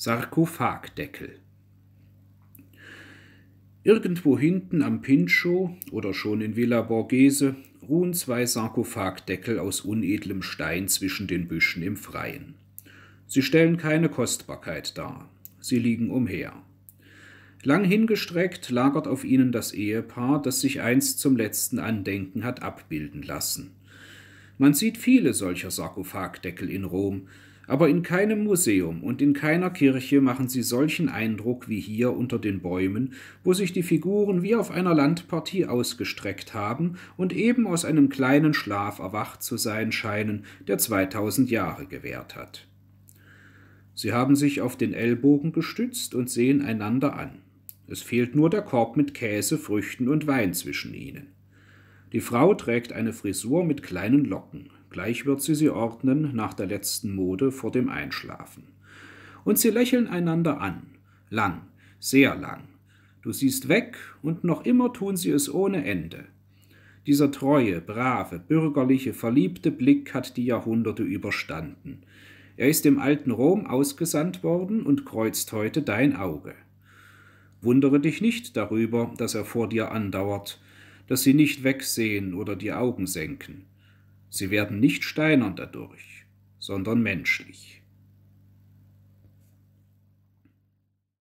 Sarkophagdeckel. Irgendwo hinten am Pincho oder schon in Villa Borghese ruhen zwei Sarkophagdeckel aus unedlem Stein zwischen den Büschen im Freien. Sie stellen keine Kostbarkeit dar, sie liegen umher. Lang hingestreckt lagert auf ihnen das Ehepaar, das sich einst zum letzten Andenken hat abbilden lassen. Man sieht viele solcher Sarkophagdeckel in Rom, aber in keinem Museum und in keiner Kirche machen sie solchen Eindruck wie hier unter den Bäumen, wo sich die Figuren wie auf einer Landpartie ausgestreckt haben und eben aus einem kleinen Schlaf erwacht zu sein scheinen, der zweitausend Jahre gewährt hat. Sie haben sich auf den Ellbogen gestützt und sehen einander an. Es fehlt nur der Korb mit Käse, Früchten und Wein zwischen ihnen. Die Frau trägt eine Frisur mit kleinen Locken. Gleich wird sie sie ordnen nach der letzten Mode vor dem Einschlafen. Und sie lächeln einander an. Lang, sehr lang. Du siehst weg und noch immer tun sie es ohne Ende. Dieser treue, brave, bürgerliche, verliebte Blick hat die Jahrhunderte überstanden. Er ist dem alten Rom ausgesandt worden und kreuzt heute dein Auge. Wundere dich nicht darüber, dass er vor dir andauert, dass sie nicht wegsehen oder die Augen senken. Sie werden nicht steinern dadurch, sondern menschlich.